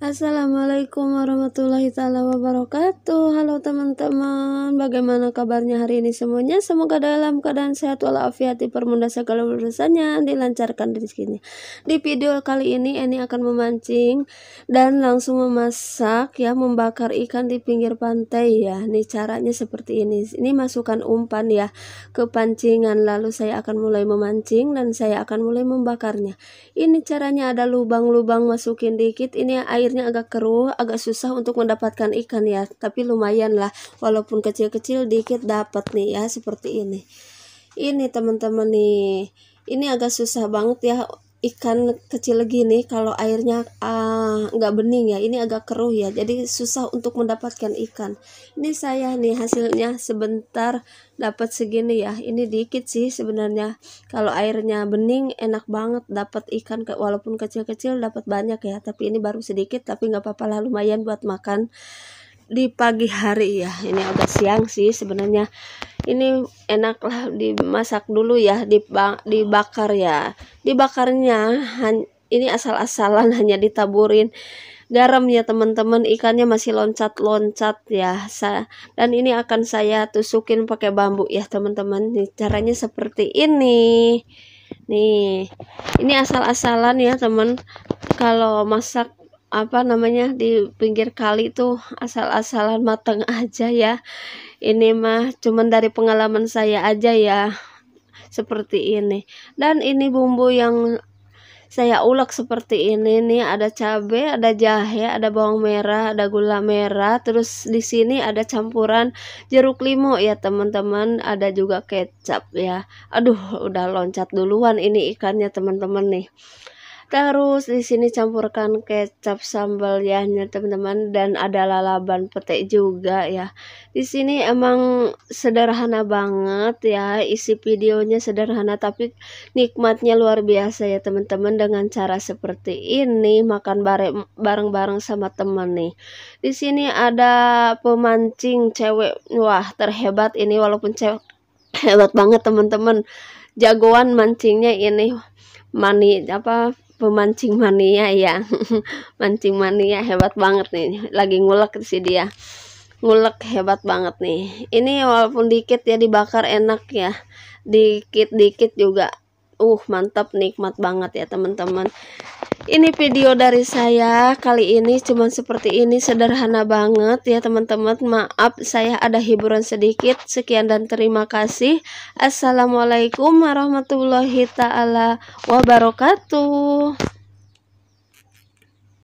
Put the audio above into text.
Assalamualaikum warahmatullahi taala wabarakatuh. Halo teman-teman, bagaimana kabarnya hari ini semuanya? Semoga dalam keadaan sehat walafiat dipermudah segala urusannya, dilancarkan rezekinya. Di video kali ini ini akan memancing dan langsung memasak ya, membakar ikan di pinggir pantai ya. Ini caranya seperti ini. Ini masukkan umpan ya ke pancingan lalu saya akan mulai memancing dan saya akan mulai membakarnya. Ini caranya ada lubang-lubang masukin dikit. Ini air bibirnya agak keruh, agak susah untuk mendapatkan ikan ya, tapi lumayan lah, walaupun kecil-kecil dikit dapat nih ya, seperti ini. Ini teman-teman nih, ini agak susah banget ya ikan kecil gini kalau airnya ah, nggak uh, bening ya ini agak keruh ya jadi susah untuk mendapatkan ikan ini saya nih hasilnya sebentar dapat segini ya ini dikit sih sebenarnya kalau airnya bening enak banget dapat ikan walaupun kecil-kecil dapat banyak ya tapi ini baru sedikit tapi nggak apa-apa lah lumayan buat makan di pagi hari ya ini agak siang sih sebenarnya ini enaklah dimasak dulu ya dibakar ya dibakarnya ini asal-asalan hanya ditaburin garam ya teman-teman ikannya masih loncat-loncat ya dan ini akan saya tusukin pakai bambu ya teman-teman caranya seperti ini nih ini asal-asalan ya teman kalau masak apa namanya di pinggir kali tuh asal-asalan mateng aja ya ini mah cuman dari pengalaman saya aja ya seperti ini dan ini bumbu yang saya ulek seperti ini nih ada cabe ada jahe ada bawang merah ada gula merah terus di sini ada campuran jeruk limau ya teman-teman ada juga kecap ya aduh udah loncat duluan ini ikannya teman-teman nih Terus di sini campurkan kecap sambal ya teman-teman dan ada lalaban pete juga ya. Di sini emang sederhana banget ya, isi videonya sederhana tapi nikmatnya luar biasa ya teman-teman dengan cara seperti ini makan bareng-bareng sama teman nih. Di sini ada pemancing cewek. Wah, terhebat ini walaupun cewek hebat banget teman-teman. Jagoan mancingnya ini mani apa pemancing mania ya mancing mania hebat banget nih lagi ngulek sih dia ngulek hebat banget nih ini walaupun dikit ya dibakar enak ya dikit-dikit juga uh mantap nikmat banget ya teman-teman ini video dari saya kali ini cuma seperti ini sederhana banget ya teman-teman maaf saya ada hiburan sedikit sekian dan terima kasih assalamualaikum warahmatullahi taala wabarakatuh